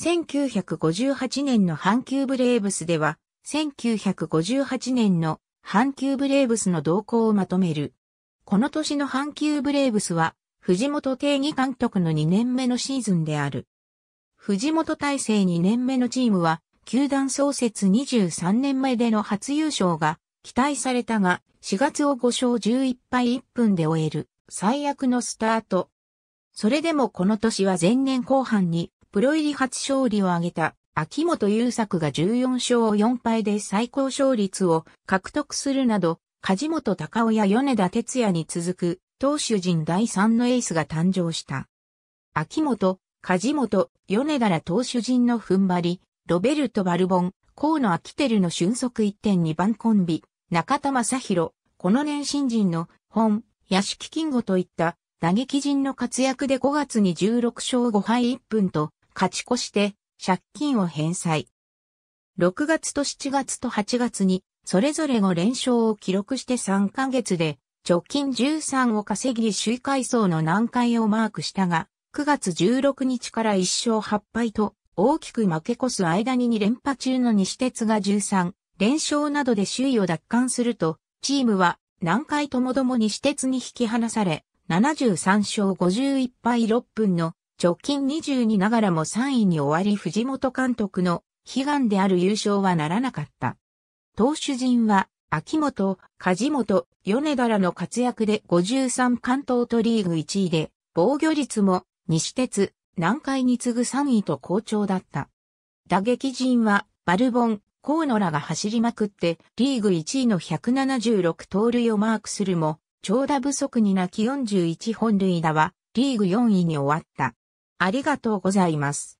1958年の阪急ブレーブスでは、1958年の阪急ブレーブスの動向をまとめる。この年の阪急ブレーブスは、藤本定義監督の2年目のシーズンである。藤本体制2年目のチームは、球団創設23年前での初優勝が期待されたが、4月を5勝11敗1分で終える最悪のスタート。それでもこの年は前年後半にプロ入り初勝利を挙げた秋元優作が14勝4敗で最高勝率を獲得するなど、梶本隆夫や米田哲也に続く投手陣第3のエースが誕生した。秋元、梶本、米田ら投手陣の踏ん張り、ロベルト・バルボン、河野昭輝の俊足1.2番コンビ、中田正宏、この年新人の本、屋敷金吾といった打撃陣の活躍で5月に16勝5敗1分と勝ち越して借金を返済。6月と7月と8月にそれぞれ5連勝を記録して3ヶ月で直近13を稼ぎ首位階層の難解をマークしたが、9月16日から1勝8敗と大きく負け越す間に2連覇中の西鉄が13連勝などで首位を奪還すると、チームは南海ともども西鉄に引き離され、73勝51敗6分の直近22ながらも3位に終わり藤本監督の悲願である優勝はならなかった。投手陣は、秋元、梶本、米田らの活躍で53関東とリーグ1位で、防御率も西鉄、南海に次ぐ3位と好調だった。打撃陣は、バルボン、河野らが走りまくって、リーグ1位の176盗塁をマークするも、長打不足に泣き41本塁打は、リーグ4位に終わった。ありがとうございます。